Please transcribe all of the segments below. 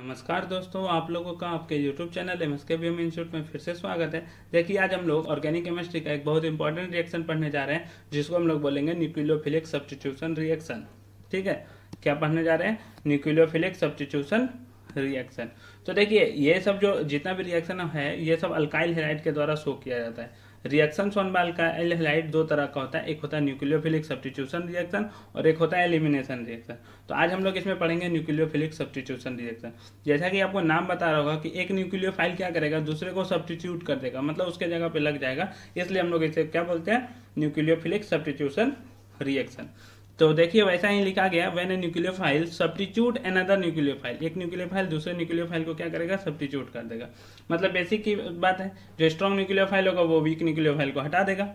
नमस्कार दोस्तों आप लोगों का आपके YouTube channel M S K B M institute में फिर से स्वागत है देखिए आज हम लोग ऑर्गेनिक केमिस्ट्री का एक बहुत इंपॉर्टेंट रिएक्शन पढ़ने जा रहे हैं जिसको हम लोग बोलेंगे न्यूक्लियोफिलिक सब्सटीट्यूशन रिएक्शन ठीक है क्या पढ़ने जा रहे हैं न्यूक्लियोफिलिक सब्सटीट्यूशन रिएक्शन तो देखिए ये सब जो जितना भी रिएक्शन है ये सब अल्काइल हेराइड के द्वारा शो किया जाता है रिएक्शन ऑन बाल का एलहलाइड दो तरह का होता है एक होता है न्यूक्लियोफिलिक सब्सटीट्यूशन रिएक्शन और एक होता है एलिमिनेशन रिएक्शन तो आज हम लोग इसमें पढ़ेंगे न्यूक्लियोफिलिक सब्सटीट्यूशन रिएक्शन जैसा कि आपको नाम बता रहा होगा कि एक न्यूक्लियोफाइल क्या करेगा दूसरे को सब्सटीट्यूट कर देगा मतलब उसके जगह पर लग जाएगा इसलिए हम लोग इसे क्या बोलते हैं न्यूक्लियोफिलिक सब्सटीट्यूशन रिएक्शन तो देखिए वैसा ही लिखा गया when a nucleophile substitute other nucleophile एक न्यूक्लियर फाइल दूसरे न्यूक्लियर फाइल को क्या करेगा सब्टीट्यूट कर देगा मतलब बेसिक की बात है जो स्ट्रॉन्ग न्यूक्लियर फाइल होगा वो वीक न्यूक्लियर फाइल को हटा देगा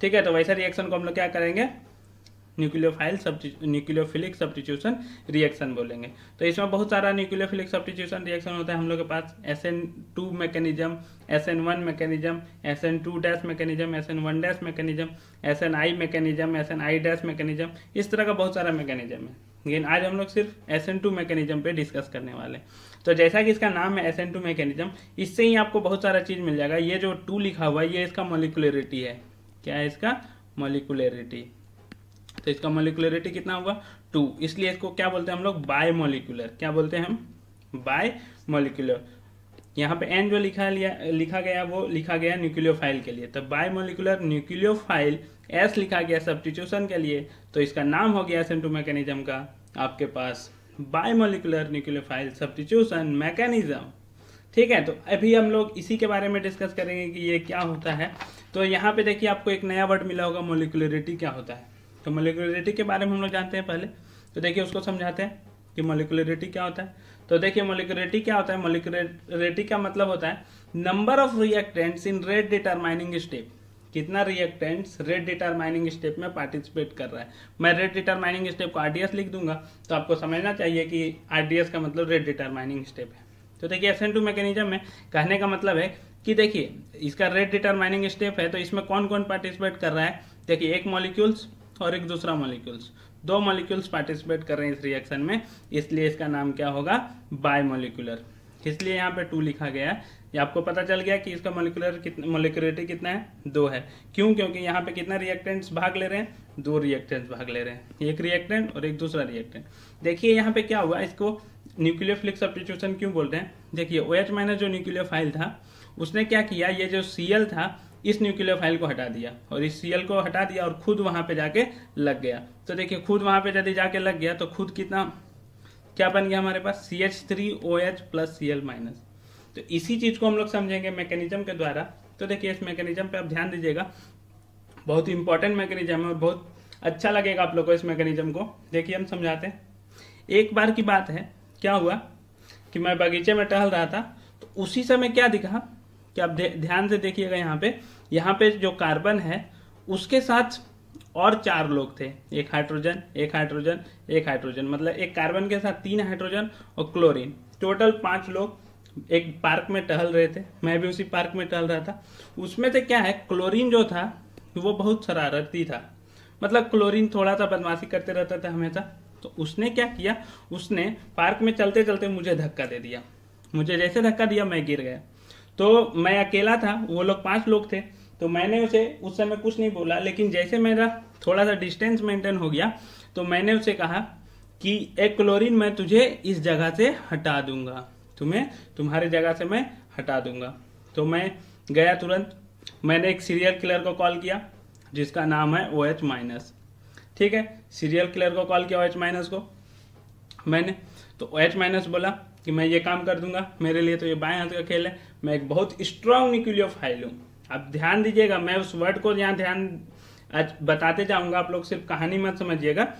ठीक है तो वैसा रिएक्शन को हम लोग क्या करेंगे न्यूक्लियोफाइल न्यूक्लियोफिलिक सब्सटीट्यूशन रिएक्शन बोलेंगे तो इसमें बहुत सारा न्यूक्लियोफिलिक सब्सटीट्यूशन रिएक्शन होता है हम लोग के पास S N two mechanism S N one mechanism S N two dash mechanism S N one dash mechanism S N I mechanism S N I dash mechanism इस तरह का बहुत सारा मैकेनिज्म है लेकिन आज हम लोग सिर्फ एस एन टू मैकेनिज्म पे डिस्कस करने वाले हैं तो जैसा कि इसका नाम है एस एन टू मैकेनिज्म इससे ही आपको बहुत सारा चीज़ मिल जाएगा ये जो टू लिखा हुआ है ये इसका मोलिकुलरिटी है क्या है इसका मोलिकुलरिटी तो इसका मोलिकुलरिटी कितना होगा टू इसलिए इसको क्या बोलते हैं हम लोग बाय मोलिकुलर क्या बोलते हैं हम बाय मोलिकुलर यहाँ पे एन जो लिखा लिया लिखा गया वो लिखा गया फाइल के लिए तो बाय मोलिकुलर फाइल एस लिखा गया सब के लिए तो इसका नाम हो गया सेंटू मैकेनिज्म का आपके पास bimolecular nucleophile mechanism ठीक है तो अभी हम लोग इसी के बारे में डिस्कस करेंगे कि ये क्या होता है तो यहाँ पे देखिए आपको एक नया वर्ड मिला होगा मोलिकुलरिटी क्या होता है तो मोलिकुलरिटी के बारे में हम लोग जानते हैं पहले तो देखिए उसको समझाते हैं कि मोलिकुलरिटी क्या होता है तो देखिए मोलिकुलरिटी क्या होता है मोलिकुलरिटी का मतलब होता है number of reactants in rate determining step कितना रिएक्टेंट्स रेट डिटरमाइनिंग स्टेप में पार्टिसिपेट कर रहा है मैं रेट डिटरमाइनिंग स्टेप को आरडीएस लिख दूंगा तो आपको समझना चाहिए कि आरडीएस का मतलब रेट डिटरमाइनिंग स्टेप है तो देखिए एस टू मैकेनिज्म में कहने का मतलब है कि देखिए इसका रेट डिटरमाइनिंग स्टेप है तो इसमें कौन कौन पार्टिसिपेट कर रहा है देखिए एक मॉलिक्यूल्स और एक दूसरा मॉलिक्यूल्स दो मॉलिक्यूल्स पार्टिसिपेट कर रहे हैं इस रिएक्शन में इसलिए इसका नाम क्या होगा बाय मोलिकुलर इसलिए यहाँ पे टू लिखा गया है आपको पता चल गया कि इसका मोलिकुलर कितना मोलिकुलरिटी कितना है दो है क्यों क्योंकि यहाँ पे कितना रिएक्टेंट्स भाग ले रहे हैं दो रिएक्टेंट्स भाग ले रहे हैं एक रिएक्टेंट और एक दूसरा रिएक्टेंट देखिए यहाँ पे क्या हुआ इसको न्यूक्लियोफ्लिक सब्सटीट्यूशन क्यों बोलते हैं देखिए ओ एच माइनस जो न्यूक्लियोफाइल था उसने क्या किया ये जो सी था इस फाइल को हटा दिया और इस सीएल को हटा दिया और खुद वहां पे जाके लग गया तो देखिए खुद वहां पे यदि जाके लग गया तो खुद कितना क्या बन गया हमारे पास C H three O H plus C L minus तो इसी चीज को हम लोग समझेंगे मैकेनिज्म के द्वारा तो देखिए इस मैकेनिज्म पे आप ध्यान दीजिएगा बहुत इंपॉर्टेंट मैकेनिज्म है और बहुत अच्छा लगेगा आप लोग को इस मैकेनिज्म को देखिए हम समझाते हैं एक बार की बात है क्या हुआ कि मैं बगीचे में टहल रहा था तो उसी समय क्या दिखा कि आप ध्यान से देखिएगा यहाँ पे यहाँ पे जो कार्बन है उसके साथ और चार लोग थे एक हाइड्रोजन एक हाइड्रोजन एक हाइड्रोजन मतलब एक कार्बन के साथ तीन हाइड्रोजन और क्लोरीन टोटल पांच लोग एक पार्क में टहल रहे थे मैं भी उसी पार्क में टहल रहा था उसमें से क्या है क्लोरीन जो था वो बहुत शरारती था मतलब क्लोरीन थोड़ा सा बदमाशी करते रहता था हमेशा तो उसने क्या किया उसने पार्क में चलते चलते मुझे धक्का दे दिया मुझे जैसे धक्का दिया मैं गिर गया तो मैं अकेला था वो लोग पांच लोग थे तो मैंने उसे उस समय कुछ नहीं बोला लेकिन जैसे मेरा थोड़ा सा डिस्टेंस मेंटेन हो गया तो मैंने उसे कहा कि एक क्लोरीन मैं तुझे इस जगह से हटा दूंगा तुम्हें तुम्हारी जगह से मैं हटा दूंगा तो मैं गया तुरंत मैंने एक सीरियल किलर को कॉल किया जिसका नाम है ओ एच माइनस ठीक है सीरियल किलर को कॉल किया ओ एच माइनस को मैंने तो ओ एच माइनस बोला कि मैं ये काम कर दूंगा मेरे लिए तो ये बाएं हाथ का खेल है मैं एक बहुत स्ट्रांग न्यूक्लियर फाइल हूँ आप ध्यान दीजिएगा मैं उस वर्ड को यहाँ ध्यान आज बताते जाऊंगा आप लोग सिर्फ कहानी मत समझिएगा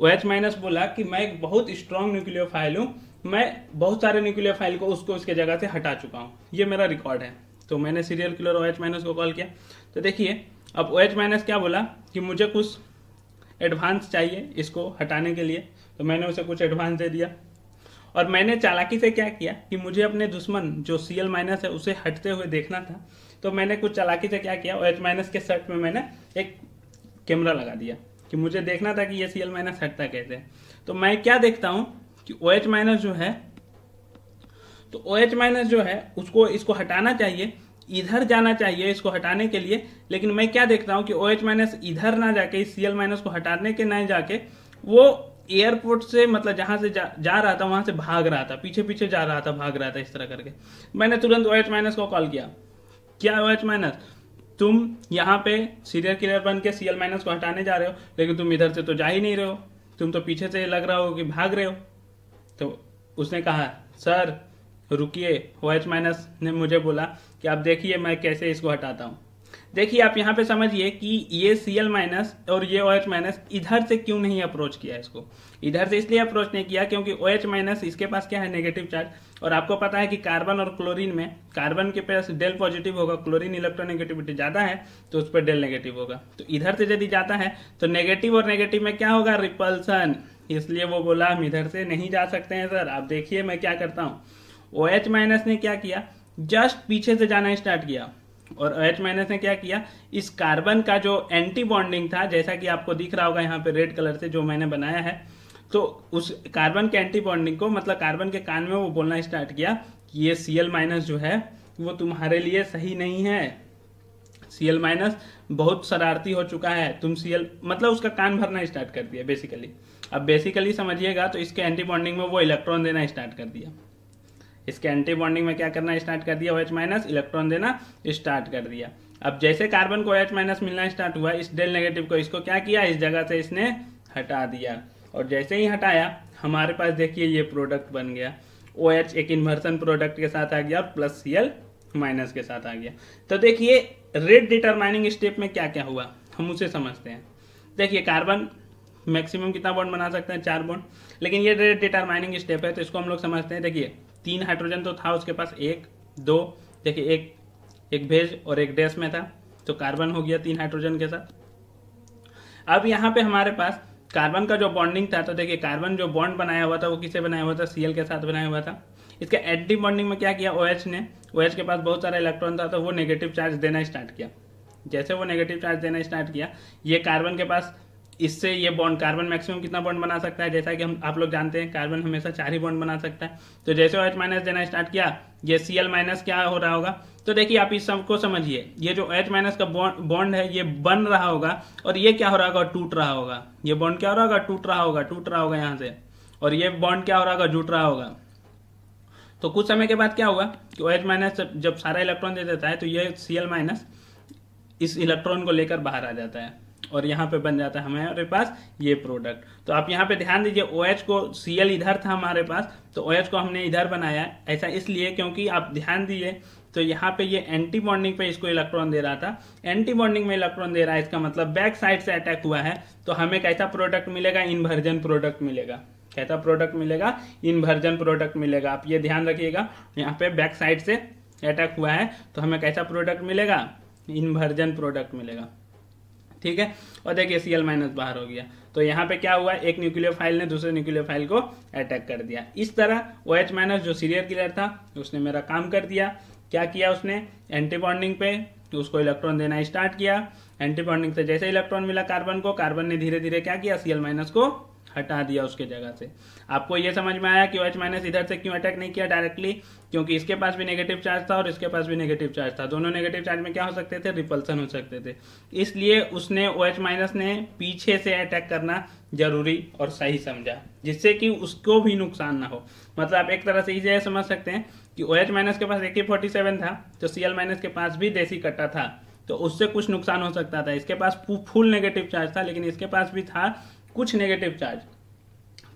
ओ एच माइनस बोला कि मैं एक बहुत स्ट्रांग न्यूक्लियर फाइल हूँ मैं बहुत सारे न्यूक्लियर फाइल को उसको उसके जगह से हटा चुका हूँ ये मेरा रिकॉर्ड है तो मैंने serial killer O H minus को कॉल किया तो देखिए अब ओ एच माइनस क्या बोला कि मुझे कुछ एडवांस चाहिए इसको हटाने के लिए तो मैंने उसे कुछ एडवांस दे दिया और मैंने चालाकी से क्या किया कि मुझे अपने दुश्मन जो सी एल माइनस है उसे हटते हुए देखना था तो मैंने कुछ चालाकी से क्या किया और एच माइनस के शर्ट में मैंने एक कैमरा लगा दिया कि मुझे देखना था कि ये सी एल माइनस हटता कैसे है तो मैं क्या देखता हूँ कि ओ एच माइनस जो है तो ओ एच माइनस जो है उसको इसको हटाना चाहिए इधर जाना चाहिए इसको हटाने के लिए लेकिन मैं क्या देखता हूँ कि ओ एच माइनस इधर ना जाके इस सी एल माइनस को हटाने के ना जाके वो एयरपोर्ट से मतलब जहां से जा, जा रहा था वहां से भाग रहा था पीछे पीछे जा रहा था भाग रहा था इस तरह करके मैंने तुरंत ओएच एच माइनस को कॉल किया क्या ओ एच माइनस तुम यहाँ पे सीरियल किलर बन के सीएल माइनस को हटाने जा रहे हो लेकिन तुम इधर से तो जा ही नहीं रहे हो तुम तो पीछे से लग रहा हो कि भाग रहे हो तो उसने कहा सर रुकिए ओ एच माइनस ने मुझे बोला कि आप देखिए मैं कैसे इसको हटाता हूँ देखिए आप यहाँ पे समझिए कि ये सी एल माइनस और ये ओ एच माइनस इधर से क्यों नहीं अप्रोच किया इसको इधर से इसलिए अप्रोच नहीं किया क्योंकि ओ एच माइनस इसके पास क्या है नेगेटिव चार्ज और आपको पता है कि कार्बन और क्लोरीन में कार्बन के पास डेल पॉजिटिव होगा क्लोरीन इलेक्ट्रोनेगेटिविटी ज़्यादा है तो उस पर डेल नेगेटिव होगा तो इधर से यदि जाता है तो नेगेटिव और नेगेटिव में क्या होगा रिपल्सन इसलिए वो बोला हम इधर से नहीं जा सकते हैं सर आप देखिए मैं क्या करता हूँ ओ एच माइनस ने क्या किया जस्ट पीछे से जाना स्टार्ट किया और एच माइनस ने क्या किया इस कार्बन का जो एंटी बॉन्डिंग था जैसा कि आपको दिख रहा होगा यहाँ पे रेड कलर से जो मैंने बनाया है तो उस कार्बन के एंटी बॉन्डिंग को मतलब कार्बन के कान में वो बोलना स्टार्ट किया कि ये सी एल माइनस जो है वो तुम्हारे लिए सही नहीं है सी एल माइनस बहुत शरारती हो चुका है तुम सी एल मतलब उसका कान भरना स्टार्ट कर दिया बेसिकली अब बेसिकली समझिएगा तो इसके एंटी बॉन्डिंग में वो इलेक्ट्रॉन देना स्टार्ट कर दिया इसके एंटी बॉन्डिंग में क्या करना स्टार्ट कर दिया ओ एच माइनस इलेक्ट्रॉन देना स्टार्ट कर दिया अब जैसे कार्बन को एच OH माइनस मिलना स्टार्ट हुआ इस डेल नेगेटिव को इसको क्या किया इस जगह से इसने हटा दिया और जैसे ही हटाया हमारे पास देखिए ये प्रोडक्ट बन गया ओ OH एच एक इन्वर्सन प्रोडक्ट के साथ आ गया और प्लस सी एल माइनस के साथ आ गया तो देखिए रेड डिटरमाइनिंग स्टेप में क्या क्या हुआ हम उसे समझते हैं देखिए कार्बन मैक्सिमम कितना बॉन्ड बना सकते हैं चार बॉन्ड लेकिन ये रेड डिटरमाइनिंग स्टेप है तो इसको हम लोग समझते हैं देखिए तीन हाइड्रोजन तो था उसके पास एक दो देखिए एक एक भेज और एक डैश में था तो कार्बन हो गया तीन हाइड्रोजन के साथ अब यहाँ पे हमारे पास कार्बन का जो बॉन्डिंग था तो देखिए कार्बन जो बॉन्ड बनाया हुआ था वो किसे बनाया हुआ था सीएल के साथ बनाया हुआ था इसके एडी बॉन्डिंग में क्या किया ओ OH ने ओ OH के पास बहुत सारा इलेक्ट्रॉन था तो वो नेगेटिव चार्ज देना स्टार्ट किया जैसे वो नेगेटिव चार्ज देना स्टार्ट किया ये कार्बन के पास इससे ये बॉन्ड कार्बन मैक्सिमम कितना बॉन्ड बना सकता है जैसा कि हम आप लोग जानते हैं कार्बन हमेशा चार ही बॉन्ड बना सकता है तो जैसे ओएच OH माइनस देना स्टार्ट किया ये सी एल माइनस क्या हो रहा होगा तो देखिए आप इस सबको समझिए ये जो एच OH माइनस का बॉन्ड है ये बन रहा होगा और ये क्या हो रहा होगा टूट रहा होगा ये बॉन्ड क्या हो रहा होगा टूट रहा होगा टूट रहा होगा यहाँ से और ये बॉन्ड क्या हो रहा होगा जुट रहा होगा तो कुछ समय के बाद क्या होगा कि ओएच OH माइनस जब सारा इलेक्ट्रॉन दे देता है तो ये सी एल माइनस इस इलेक्ट्रॉन को लेकर बाहर आ जाता है और यहाँ पे बन जाता है हमारे पास ये प्रोडक्ट तो आप यहाँ पे ध्यान दीजिए ओ OH को सी इधर था हमारे पास तो ओ OH को हमने इधर बनाया ऐसा इसलिए क्योंकि आप ध्यान दीजिए तो यहाँ पे ये एंटी बॉन्डिंग पे इसको इलेक्ट्रॉन दे रहा था एंटी बॉन्डिंग में इलेक्ट्रॉन दे रहा है इसका मतलब बैक साइड से अटैक हुआ है तो हमें कैसा प्रोडक्ट मिलेगा इन्वर्जन प्रोडक्ट मिलेगा कैसा प्रोडक्ट मिलेगा इन्वर्जन प्रोडक्ट मिलेगा आप ये ध्यान रखिएगा यहाँ पे बैक साइड से अटैक हुआ है तो हमें कैसा प्रोडक्ट मिलेगा इन्वर्जन प्रोडक्ट मिलेगा ठीक है और देखिए सी एल माइनस बाहर हो गया तो यहाँ पे क्या हुआ एक न्यूक्लियर फाइल ने दूसरे न्यूक्लियर फाइल को अटैक कर दिया इस तरह ओ एच माइनस जो सीरियर किलर था उसने मेरा काम कर दिया क्या किया उसने एंटी बॉन्डिंग पे तो उसको इलेक्ट्रॉन देना स्टार्ट किया एंटी बॉन्डिंग से जैसे इलेक्ट्रॉन मिला कार्बन को कार्बन ने धीरे धीरे क्या किया सीएल माइनस को हटा दिया उसके जगह से आपको यह समझ में आया कि OH माइनस इधर से क्यों अटैक नहीं किया डायरेक्टली क्योंकि इसके पास भी नेगेटिव चार्ज था और इसके पास भी नेगेटिव चार्ज था दोनों नेगेटिव चार्ज में क्या हो सकते थे रिपल्सन हो सकते थे इसलिए उसने OH माइनस ने पीछे से अटैक करना जरूरी और सही समझा जिससे कि उसको भी नुकसान ना हो मतलब आप एक तरह से इसे समझ सकते हैं कि ओ OH माइनस के पास ए था तो सी एल माइनस के पास भी देसी कट्टा था तो उससे कुछ नुकसान हो सकता था इसके पास फुल नेगेटिव चार्ज था लेकिन इसके पास भी था कुछ नेगेटिव चार्ज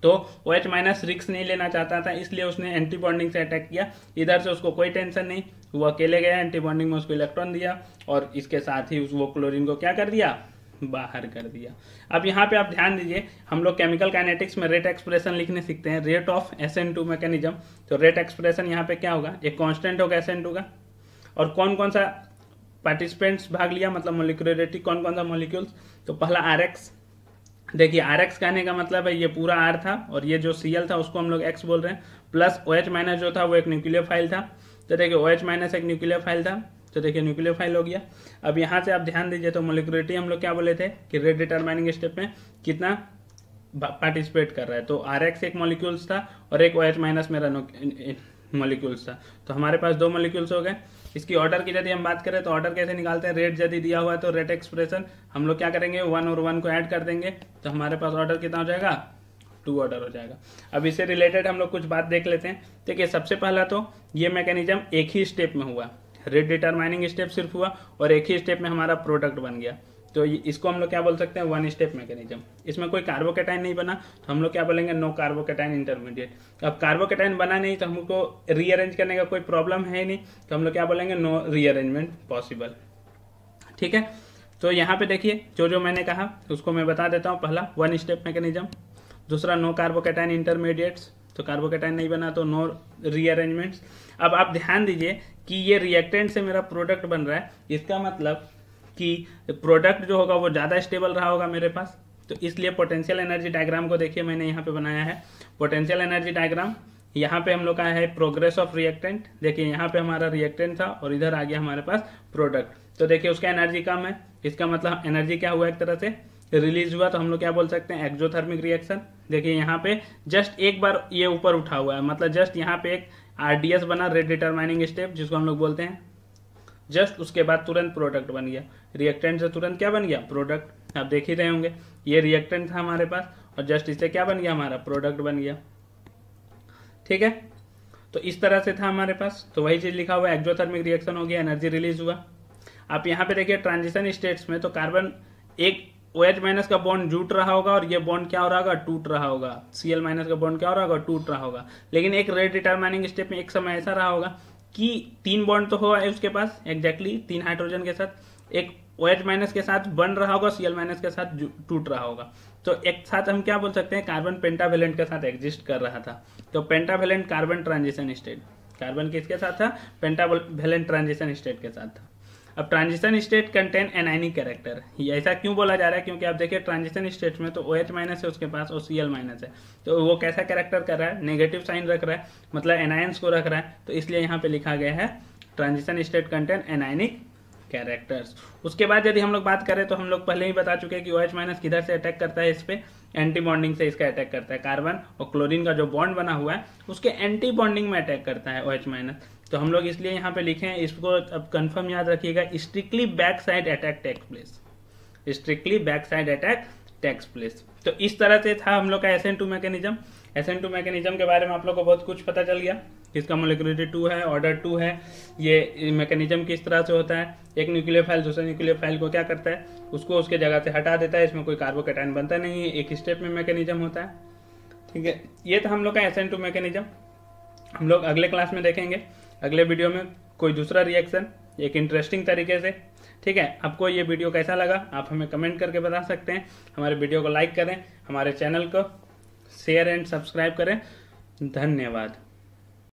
तो ओ एच माइनस रिक्स नहीं लेना चाहता था इसलिए उसने एंटी बॉन्डिंग से अटैक किया इधर से उसको कोई टेंशन नहीं वो अकेले गया एंटी बॉन्डिंग में उसको इलेक्ट्रॉन दिया और इसके साथ ही उस वो क्लोरीन को क्या कर दिया बाहर कर दिया अब यहाँ पे आप ध्यान दीजिए हम लोग केमिकल काइनेटिक्स में रेट एक्सप्रेशन लिखने सीखते हैं rate of S N two mechanism तो रेट एक्सप्रेशन यहाँ पे क्या होगा एक कॉन्स्टेंट होगा एस एन टू का और कौन कौन सा पार्टिसिपेंट्स भाग लिया मतलब मोलिक्यूलरिटी कौन कौन सा मोलिक्यूल्स तो पहला आर एक्स देखिए आर एक्स कहने का मतलब है ये पूरा आर था और ये जो सी था उसको हम लोग एक्स बोल रहे हैं प्लस ओ एच माइनस जो था वो एक न्यूक्लियर फाइल था तो देखिए ओ एच माइनस एक न्यूक्लियर फाइल था तो देखिए न्यूक्लियर फाइल हो गया अब यहाँ से आप ध्यान दीजिए तो मोलिकुलरिटी हम लोग क्या बोले थे कि रेड डिटरमाइनिंग स्टेप में कितना पार्टिसिपेट कर रहा है तो आर एक्स एक मॉलिक्यूल्स था और एक ओ एच माइनस मेरा मोलिक्यूल्स था तो हमारे पास दो मोलिक्यूल्स हो गए इसकी ऑर्डर की यदि हम बात करें तो ऑर्डर कैसे निकालते हैं रेट यदि दिया हुआ है तो रेट एक्सप्रेशन हम लोग क्या करेंगे वन और वन को ऐड कर देंगे तो हमारे पास ऑर्डर कितना हो जाएगा टू ऑर्डर हो जाएगा अब इससे रिलेटेड हम लोग कुछ बात देख लेते हैं देखिए सबसे पहला तो ये मैकेनिज्म एक ही स्टेप में हुआ रेट डिटरमाइनिंग स्टेप सिर्फ हुआ और एक ही स्टेप में हमारा प्रोडक्ट बन गया तो इसको हम लोग क्या बोल सकते हैं वन स्टेप मैकेनिज्म इसमें कोई कार्बोकेटाइन नहीं बना तो हम लोग क्या बोलेंगे नो कार्बोकेटाइन इंटरमीडिएट अब कार्बोकेटाइन बना नहीं तो हमको रीअरेंज करने का कोई प्रॉब्लम है नहीं तो हम लोग क्या बोलेंगे नो रीअरेंजमेंट पॉसिबल ठीक है तो यहाँ पे देखिए जो जो मैंने कहा उसको मैं बता देता हूँ पहला वन स्टेप मैकेनिज्म दूसरा नो कार्बोकेटाइन इंटरमीडिएट्स तो कार्बोकेटाइन नहीं बना तो नो रीअरेंजमेंट अब आप ध्यान दीजिए कि ये रिएक्टेंट से मेरा प्रोडक्ट बन रहा है इसका मतलब कि प्रोडक्ट जो होगा वो ज़्यादा स्टेबल रहा होगा मेरे पास तो इसलिए पोटेंशियल एनर्जी डायग्राम को देखिए मैंने यहाँ पे बनाया है पोटेंशियल एनर्जी डायग्राम यहाँ पे हम लोग का है प्रोग्रेस ऑफ रिएक्टेंट देखिए यहाँ पे हमारा रिएक्टेंट था और इधर आ गया हमारे पास प्रोडक्ट तो देखिए उसका एनर्जी कम है इसका मतलब एनर्जी क्या हुआ एक तरह से रिलीज हुआ तो हम लोग क्या बोल सकते हैं एक्जोथर्मिक रिएक्शन देखिए यहाँ पे जस्ट एक बार ये ऊपर उठा हुआ है मतलब जस्ट यहाँ पे एक आरडीएस बना रेड डिटरमाइनिंग स्टेप जिसको हम लोग बोलते हैं जस्ट उसके बाद तुरंत प्रोडक्ट बन गया रिएक्टेंट से तुरंत क्या बन गया प्रोडक्ट आप देख ही रहे होंगे ये रिएक्टेंट था हमारे पास और जस्ट इससे क्या बन गया हमारा प्रोडक्ट बन गया ठीक है तो इस तरह से था हमारे पास तो वही चीज़ लिखा हुआ एक्जोथर्मिक रिएक्शन हो गया एनर्जी रिलीज हुआ आप यहाँ पे देखिए ट्रांजिशन स्टेट्स में तो कार्बन एक ओ एच माइनस का बॉन्ड जुट रहा होगा और ये बॉन्ड क्या हो रहा होगा टूट रहा होगा सी एल माइनस का बॉन्ड क्या हो रहा होगा टूट रहा होगा लेकिन एक रेड डिटरमाइनिंग स्टेप में एक समय ऐसा रहा होगा कि तीन बॉन्ड तो होगा उसके पास एग्जैक्टली exactly, तीन हाइड्रोजन के साथ एक ओ एच माइनस के साथ बन रहा होगा सी एल माइनस के साथ टूट रहा होगा तो एक साथ हम क्या बोल सकते हैं कार्बन पेंटावेलेंट के साथ एग्जिस्ट कर रहा था तो pentavalent carbon transition state carbon किसके साथ था पेंटावेलेंट ट्रांजिशन स्टेट के साथ था अब transition state contain an any character ऐसा क्यों बोला जा रहा है क्योंकि आप देखिए ट्रांजिशन स्टेट में तो ओ एच माइनस है उसके पास ओ सी एल माइनस है तो वो कैसा कैरेक्टर कर रहा है नेगेटिव साइन रख रहा है मतलब एनायंस को रख रहा है तो इसलिए यहाँ पे लिखा गया है transition state contain anionic characters उसके बाद यदि हम लोग बात करें तो हम लोग पहले ही बता चुके हैं कि ओ एच माइनस किधर से अटैक करता है इस पर एंटी बॉन्डिंग से इसका अटैक करता है कार्बन और क्लोरीन का जो बॉन्ड बना हुआ है उसके एंटी बॉन्डिंग में अटैक करता है ओ एच माइनस तो हम लोग इसलिए यहाँ पे लिखे हैं इसको अब कंफर्म याद रखिएगा strictly back side attack takes place strictly back side attack takes place तो इस तरह से था हम लोग का S N two mechanism S N two mechanism के बारे में आप लोग को बहुत कुछ पता चल गया इसका मोलिकुलरिटी टू है ऑर्डर टू है ये मैकेनिज्म किस तरह से होता है एक न्यूक्लियर फाइल दूसरे न्यूक्लियर फाइल को क्या करता है उसको उसके जगह से हटा देता है इसमें कोई कार्बोकेटाइन बनता नहीं है एक स्टेप में मैकेनिज्म होता है ठीक है ये था हम लोग का एस एन टू मैकेनिज्म हम लोग अगले क्लास में देखेंगे अगले वीडियो में कोई दूसरा रिएक्शन एक इंटरेस्टिंग तरीके से ठीक है आपको ये वीडियो कैसा लगा आप हमें कमेंट करके बता सकते हैं हमारे वीडियो को लाइक करें हमारे चैनल को शेयर एंड सब्सक्राइब करें धन्यवाद